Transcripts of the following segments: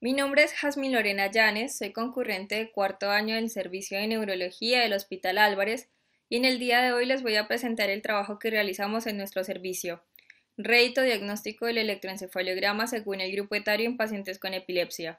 Mi nombre es Jasmine Lorena Llanes, soy concurrente de cuarto año del Servicio de Neurología del Hospital Álvarez y en el día de hoy les voy a presentar el trabajo que realizamos en nuestro servicio. Reito diagnóstico del electroencefalograma según el grupo etario en pacientes con epilepsia.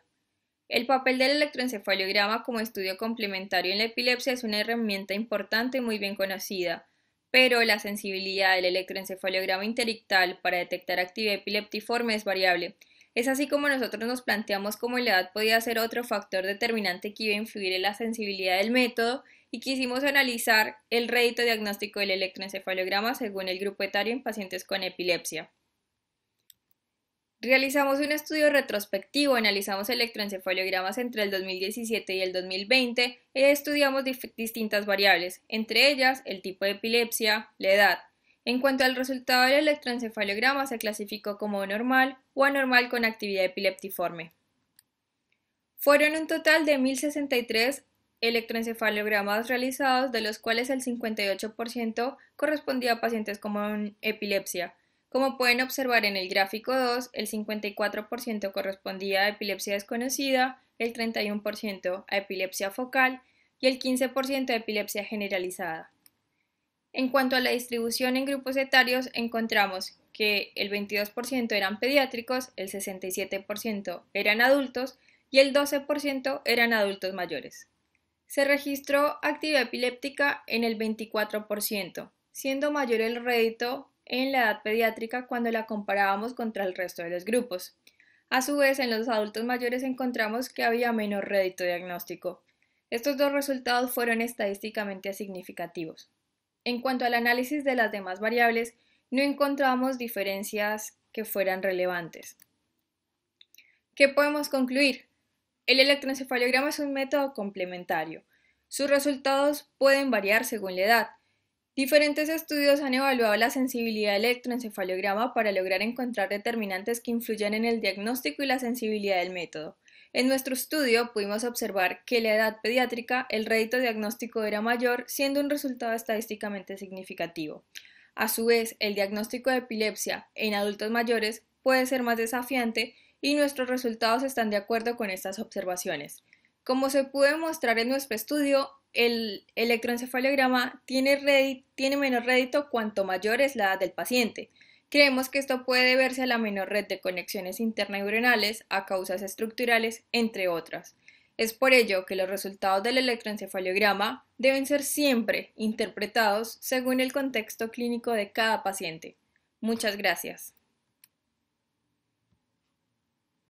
El papel del electroencefalograma como estudio complementario en la epilepsia es una herramienta importante y muy bien conocida, pero la sensibilidad del electroencefalograma interictal para detectar actividad epileptiforme es variable, es así como nosotros nos planteamos cómo la edad podía ser otro factor determinante que iba a influir en la sensibilidad del método y quisimos analizar el rédito diagnóstico del electroencefalograma según el grupo etario en pacientes con epilepsia. Realizamos un estudio retrospectivo, analizamos electroencefalogramas entre el 2017 y el 2020 y estudiamos distintas variables, entre ellas el tipo de epilepsia, la edad, en cuanto al resultado del electroencefalograma, se clasificó como normal o anormal con actividad epileptiforme. Fueron un total de 1063 electroencefalogramas realizados, de los cuales el 58% correspondía a pacientes con epilepsia. Como pueden observar en el gráfico 2, el 54% correspondía a epilepsia desconocida, el 31% a epilepsia focal y el 15% a epilepsia generalizada. En cuanto a la distribución en grupos etarios, encontramos que el 22% eran pediátricos, el 67% eran adultos y el 12% eran adultos mayores. Se registró actividad epiléptica en el 24%, siendo mayor el rédito en la edad pediátrica cuando la comparábamos contra el resto de los grupos. A su vez, en los adultos mayores encontramos que había menor rédito diagnóstico. Estos dos resultados fueron estadísticamente significativos. En cuanto al análisis de las demás variables, no encontramos diferencias que fueran relevantes. ¿Qué podemos concluir? El electroencefalograma es un método complementario. Sus resultados pueden variar según la edad. Diferentes estudios han evaluado la sensibilidad del electroencefalograma para lograr encontrar determinantes que influyan en el diagnóstico y la sensibilidad del método. En nuestro estudio pudimos observar que en la edad pediátrica el rédito diagnóstico era mayor, siendo un resultado estadísticamente significativo. A su vez, el diagnóstico de epilepsia en adultos mayores puede ser más desafiante y nuestros resultados están de acuerdo con estas observaciones. Como se puede mostrar en nuestro estudio, el electroencefalograma tiene, tiene menos rédito cuanto mayor es la edad del paciente. Creemos que esto puede deberse a la menor red de conexiones interneuronales, a causas estructurales, entre otras. Es por ello que los resultados del electroencefalograma deben ser siempre interpretados según el contexto clínico de cada paciente. Muchas gracias.